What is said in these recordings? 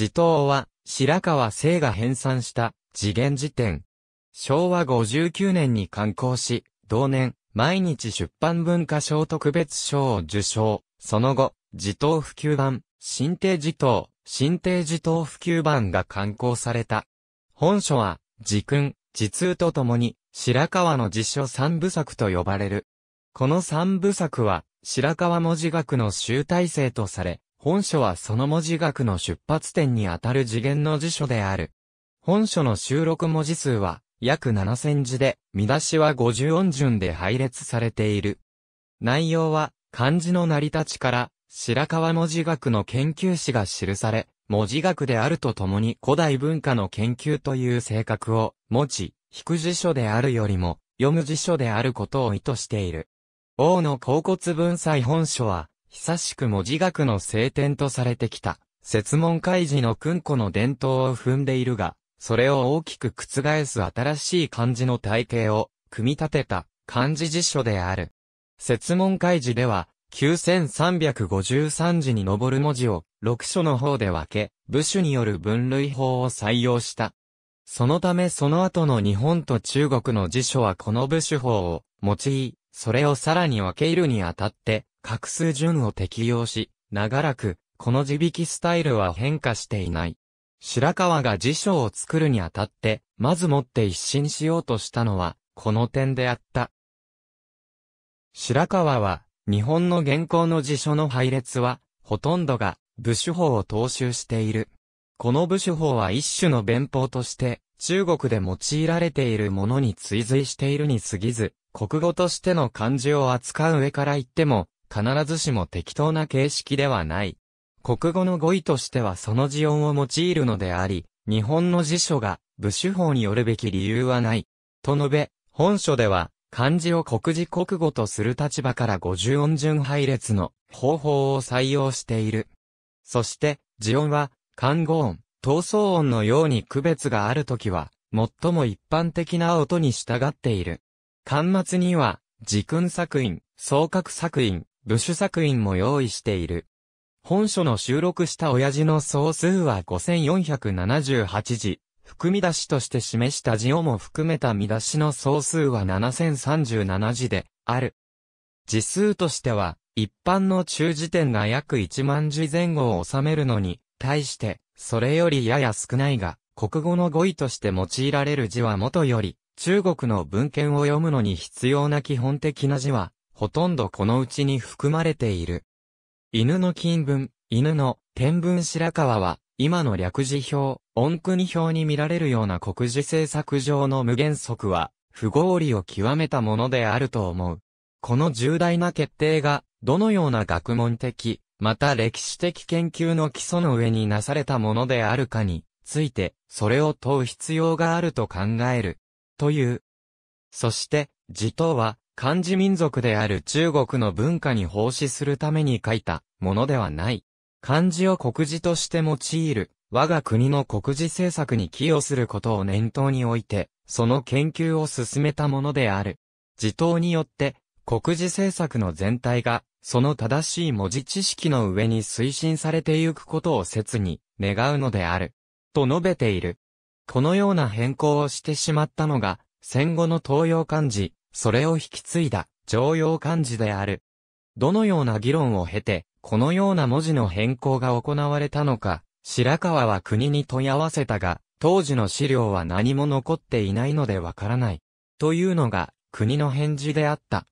地頭は、白川聖が編纂した、次元辞典。昭和59年に刊行し、同年、毎日出版文化賞特別賞を受賞。その後、地頭普及版、新帝自頭、新帝自頭普及版が刊行された。本書は、自訓、自通とともに、白川の辞書三部作と呼ばれる。この三部作は、白川文字学の集大成とされ、本書はその文字学の出発点にあたる次元の辞書である。本書の収録文字数は約7000字で、見出しは50音順で配列されている。内容は漢字の成り立ちから白川文字学の研究史が記され、文字学であるとともに古代文化の研究という性格を持ち、引く辞書であるよりも読む辞書であることを意図している。王の甲骨文祭本書は、久しく文字学の聖典とされてきた、説問開示の訓古の伝統を踏んでいるが、それを大きく覆す新しい漢字の体系を、組み立てた、漢字辞書である。説問開示では、9353字に上る文字を、6書の方で分け、部首による分類法を採用した。そのためその後の日本と中国の辞書はこの部首法を用い、それをさらに分け入るにあたって、画数順を適用し、長らく、この字引きスタイルは変化していない。白川が辞書を作るにあたって、まずもって一新しようとしたのは、この点であった。白川は、日本の現行の辞書の配列は、ほとんどが、部首法を踏襲している。この部首法は一種の弁法として、中国で用いられているものに追随しているに過ぎず、国語としての漢字を扱う上から言っても、必ずしも適当な形式ではない。国語の語彙としてはその字音を用いるのであり、日本の辞書が、部首法によるべき理由はない。と述べ、本書では、漢字を国字国語とする立場から五十音順配列の方法を採用している。そして、字音は、漢語音、闘争音のように区別があるときは、最も一般的な音に従っている。漢末には、時訓作品、双格作品、部ッ作品も用意している。本書の収録した親父の総数は5478字、含み出しとして示した字をも含めた見出しの総数は7037字で、ある。字数としては、一般の中字点が約1万字前後を収めるのに、対して、それよりやや少ないが、国語の語彙として用いられる字はもとより、中国の文献を読むのに必要な基本的な字は、ほとんどこのうちに含まれている。犬の金文、犬の天文白川は、今の略字表、音国表に見られるような国字政策上の無原則は、不合理を極めたものであると思う。この重大な決定が、どのような学問的、また歴史的研究の基礎の上になされたものであるかについて、それを問う必要があると考える。という。そして、自党は、漢字民族である中国の文化に奉仕するために書いたものではない。漢字を国字として用いる、我が国の国字政策に寄与することを念頭に置いて、その研究を進めたものである。自頭によって、国字政策の全体が、その正しい文字知識の上に推進されてゆくことを切に願うのである。と述べている。このような変更をしてしまったのが、戦後の東洋漢字、それを引き継いだ、常用漢字である。どのような議論を経て、このような文字の変更が行われたのか、白川は国に問い合わせたが、当時の資料は何も残っていないのでわからない。というのが、国の返事であった。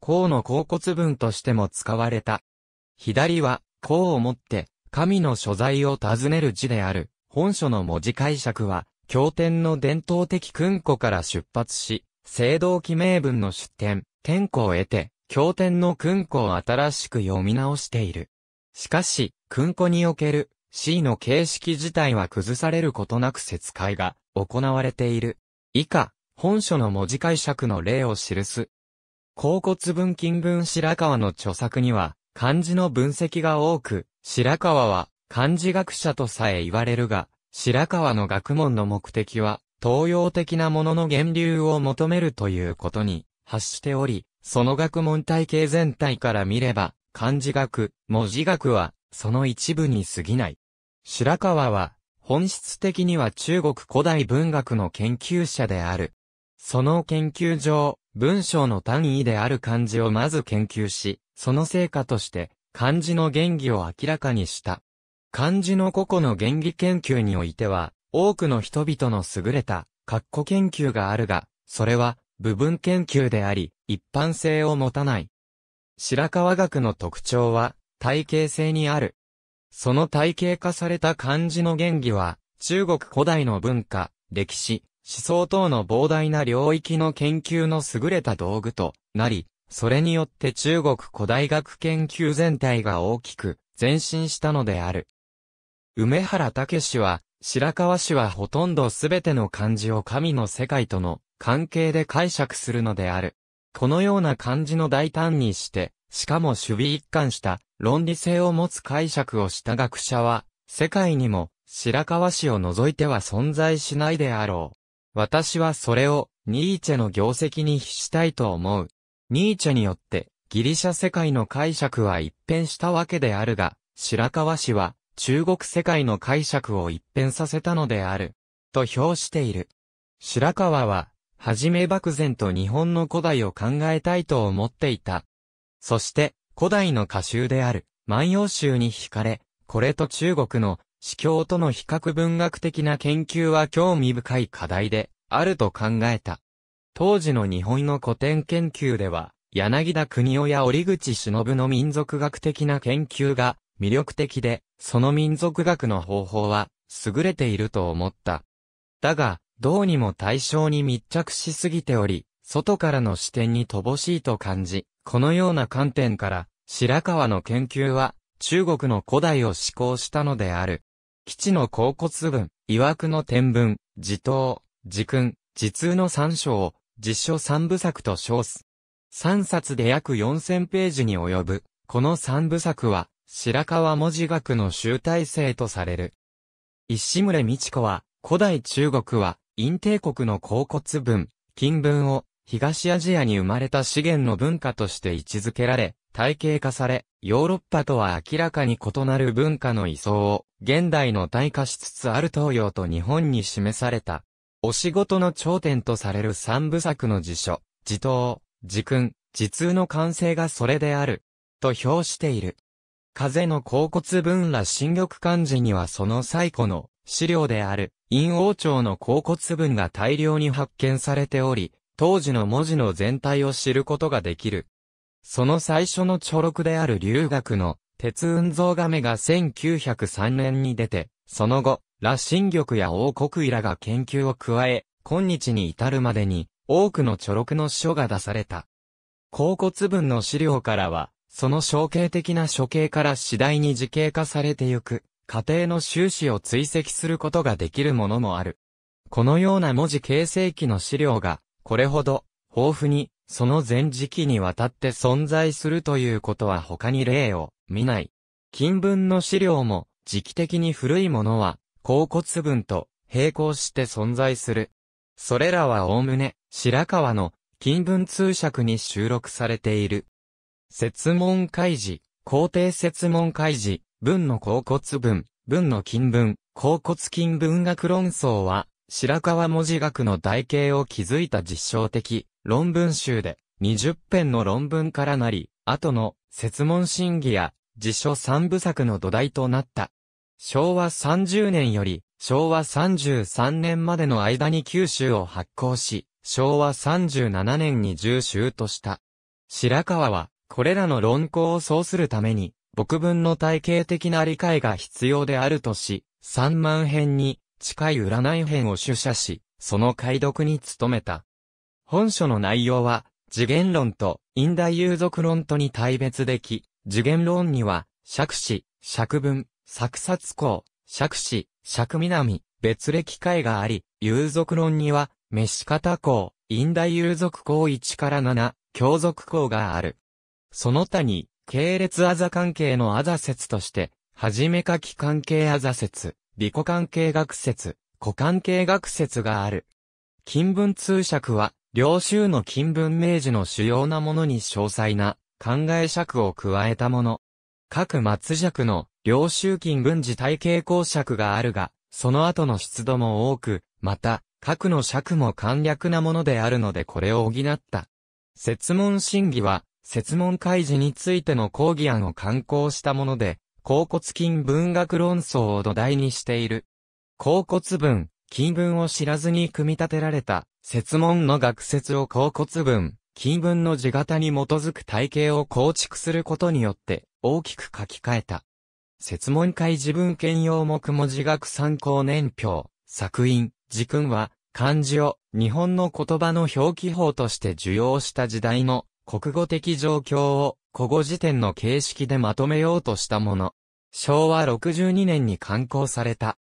孔の甲骨文としても使われた。左は、孔をもって、神の所在を尋ねる字である。本書の文字解釈は、経典の伝統的訓古から出発し、青銅記名文の出典、天候を得て、経典の訓庫を新しく読み直している。しかし、訓庫における C の形式自体は崩されることなく説解が行われている。以下、本書の文字解釈の例を記す。甲骨文金文白川の著作には、漢字の分析が多く、白川は漢字学者とさえ言われるが、白川の学問の目的は、東洋的なものの源流を求めるということに発しており、その学問体系全体から見れば、漢字学、文字学は、その一部に過ぎない。白川は、本質的には中国古代文学の研究者である。その研究上、文章の単位である漢字をまず研究し、その成果として、漢字の原義を明らかにした。漢字の個々の原義研究においては、多くの人々の優れた、括弧研究があるが、それは、部分研究であり、一般性を持たない。白川学の特徴は、体系性にある。その体系化された漢字の原理は、中国古代の文化、歴史、思想等の膨大な領域の研究の優れた道具となり、それによって中国古代学研究全体が大きく前進したのである。梅原武は白河氏はほとんどすべての漢字を神の世界との関係で解釈するのである。このような漢字の大胆にして、しかも守備一貫した論理性を持つ解釈をした学者は、世界にも白河氏を除いては存在しないであろう。私はそれをニーチェの業績に比したいと思う。ニーチェによってギリシャ世界の解釈は一変したわけであるが、白河氏は中国世界の解釈を一変させたのである、と評している。白川は、はじめ漠然と日本の古代を考えたいと思っていた。そして、古代の歌集である、万葉集に惹かれ、これと中国の司教との比較文学的な研究は興味深い課題で、あると考えた。当時の日本の古典研究では、柳田国夫や折口忍の民族学的な研究が魅力的で、その民族学の方法は、優れていると思った。だが、どうにも対象に密着しすぎており、外からの視点に乏しいと感じ、このような観点から、白川の研究は、中国の古代を思考したのである。基地の甲骨文、曰くの天文、自頭、自訓、自通の三章を、実書三部作と称す。三冊で約四千ページに及ぶ、この三部作は、白川文字学の集大成とされる。石村美智子は、古代中国は、陰帝国の甲骨文、金文を、東アジアに生まれた資源の文化として位置づけられ、体系化され、ヨーロッパとは明らかに異なる文化の位相を、現代の体化しつつある東洋と日本に示された。お仕事の頂点とされる三部作の辞書、辞頭、辞訓、辞通の完成がそれである、と評している。風の甲骨文ら新玉漢字にはその最古の資料である、陰王朝の甲骨文が大量に発見されており、当時の文字の全体を知ることができる。その最初の著録である留学の鉄雲像亀が1903年に出て、その後、羅新玉や王国医らが研究を加え、今日に至るまでに多くの著録の書が出された。甲骨文の資料からは、その象形的な処刑から次第に時形化されてゆく、過程の収支を追跡することができるものもある。このような文字形成期の資料が、これほど、豊富に、その前時期にわたって存在するということは他に例を見ない。金文の資料も、時期的に古いものは、甲骨文と並行して存在する。それらはおおむね、白川の金文通釈に収録されている。説問開示、皇帝説問開示、文の甲骨文、文の金文、甲骨金文学論争は、白川文字学の台形を築いた実証的論文集で、20編の論文からなり、後の説問審議や辞書三部作の土台となった。昭和30年より昭和33年までの間に九州を発行し、昭和37年に重州とした。白川はこれらの論考をそうするために、僕文の体系的な理解が必要であるとし、三万編に近い占い編を主写し、その解読に努めた。本書の内容は、次元論と、引大有俗論とに対別でき、次元論には、釈子、釈文、作殺公、釈子、釈南、別歴会があり、有俗論には、召方公、引大有俗公1から7、教族公がある。その他に、系列あざ関係のあざ説として、はじめ書き関係あざ説、利己関係学説、古関係学説がある。金文通釈は、領州の金文明治の主要なものに詳細な考え釈を加えたもの。各末尺の領州金文字体系公釈があるが、その後の出土も多く、また、核の尺も簡略なものであるのでこれを補った。説問審議は、説問開示についての講義案を刊行したもので、甲骨金文学論争を土台にしている。甲骨文、金文を知らずに組み立てられた、説問の学説を甲骨文、金文の字型に基づく体系を構築することによって、大きく書き換えた。説問開示文献用目文字学参考年表、作品、字訓は、漢字を日本の言葉の表記法として受容した時代の国語的状況を古語辞典の形式でまとめようとしたもの。昭和62年に刊行された。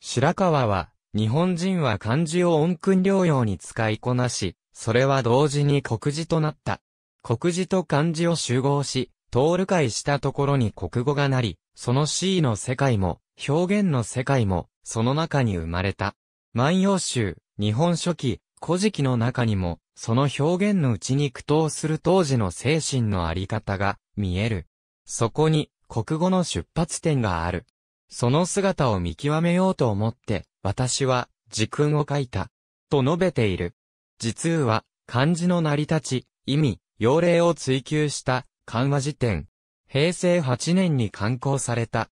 白川は、日本人は漢字を音訓療養に使いこなし、それは同時に国字となった。国字と漢字を集合し、通る会したところに国語がなり、その C の世界も、表現の世界も、その中に生まれた。万葉集、日本書紀、古事記の中にも、その表現のうちに苦闘する当時の精神のあり方が見える。そこに国語の出発点がある。その姿を見極めようと思って、私は、時空を書いた。と述べている。実は、漢字の成り立ち、意味、要例を追求した漢和辞典。平成8年に刊行された。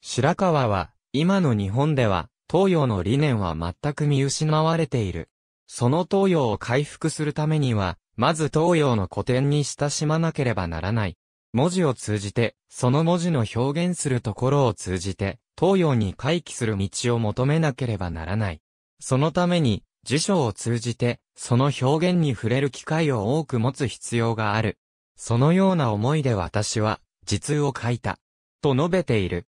白川は、今の日本では、東洋の理念は全く見失われている。その東洋を回復するためには、まず東洋の古典に親しまなければならない。文字を通じて、その文字の表現するところを通じて、東洋に回帰する道を求めなければならない。そのために、辞書を通じて、その表現に触れる機会を多く持つ必要がある。そのような思いで私は、実を書いた。と述べている。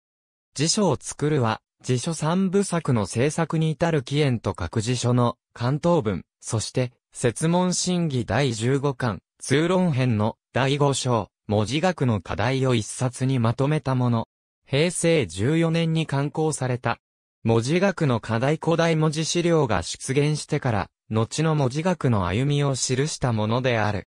辞書を作るは、辞書三部作の制作に至る起源と各辞書の関東文、そして、説問審議第15巻、通論編の第5章、文字学の課題を一冊にまとめたもの。平成14年に刊行された。文字学の課題古代文字資料が出現してから、後の文字学の歩みを記したものである。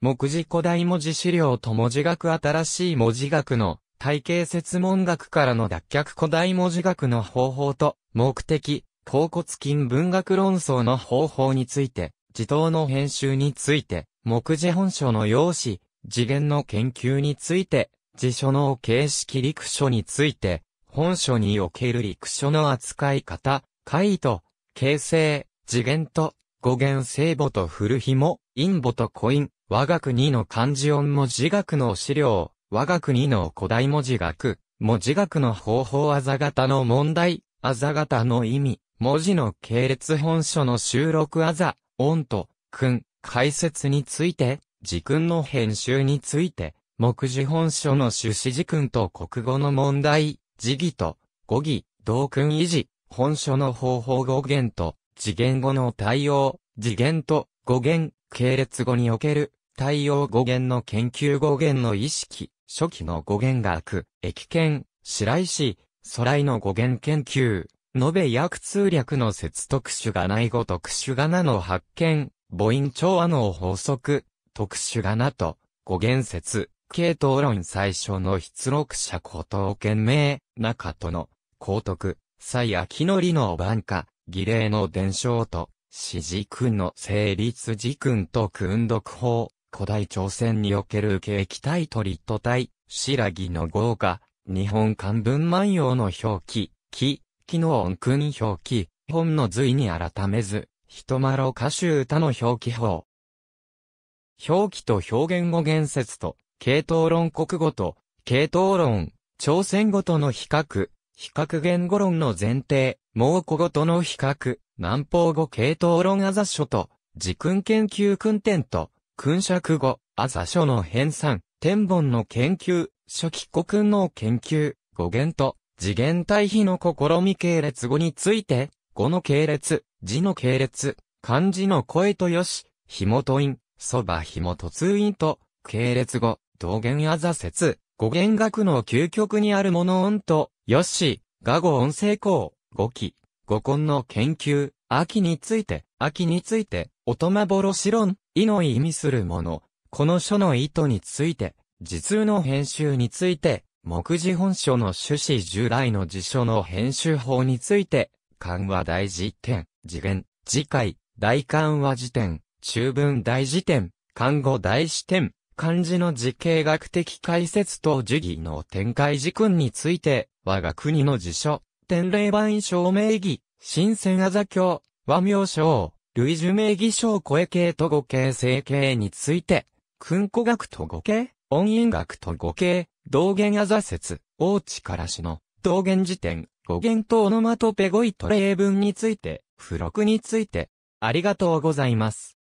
目次古代文字資料と文字学新しい文字学の体系説問学からの脱却古代文字学の方法と、目的、甲骨筋文学論争の方法について、自童の編集について、目次本書の用紙、次元の研究について、辞書の形式陸書について、本書における陸書の扱い方、解と、形成、次元と、語源聖母と古紐、陰母とコイン、我が国の漢字音文字学の資料、我が国の古代文字学、文字学の方法あざ型の問題、あざ型の意味、文字の系列本書の収録あざ、音と、訓、解説について、時訓の編集について、目次本書の趣旨時訓と国語の問題、時義と、語義、同訓維持、本書の方法語源と、次元語の対応、次元と語源、系列語における、対応語源の研究語源の意識、初期の語源学、駅研、白石、空井の語源研究、延べ訳通略の説特殊がない語特殊がなの発見、母音調和の法則、特殊がなと、語源説、系統論最初の出力者古藤賢明、中との、高徳、蔡秋りの晩下、儀礼の伝承と、四時君の成立時君と訓読法、古代朝鮮における景気体トリット体、白木の豪華、日本漢文万葉の表記、木、木の音訓表記、本の随に改めず、人ろ歌集歌の表記法。表記と表現語言説と、系統論国語と、系統論、朝鮮語との比較、比較言語論の前提、蒙古語との比較、南方語系統論あざ書と、時訓研究訓典と、君釈語、あざ書の編纂、天本の研究、初期古訓の研究、語源と、次元対比の試み系列語について、語の系列、字の系列、漢字の声とよし、紐と因、そば紐と通因と、系列語、道元あざ説、語源学の究極にあるもの音と、よし、画語音成功、語記、語根の研究、秋について、秋について、おとまぼろし論、意の意味するもの、この書の意図について、時通の編集について、目次本書の趣旨従来の辞書の編集法について、漢和大辞典、次元、次回、大漢和辞典、中文大辞典、漢語大辞典、漢字の時系学的解説と授義の展開時訓について、我が国の辞書、天霊版証明義、新鮮あざ教、和名称、類樹名義称声形と語形成形について、訓古学と語形、音韻学と語形、道元あざ説、大地からしの、道元辞典、語源とオノマトペ語彙と例文について、付録について、ありがとうございます。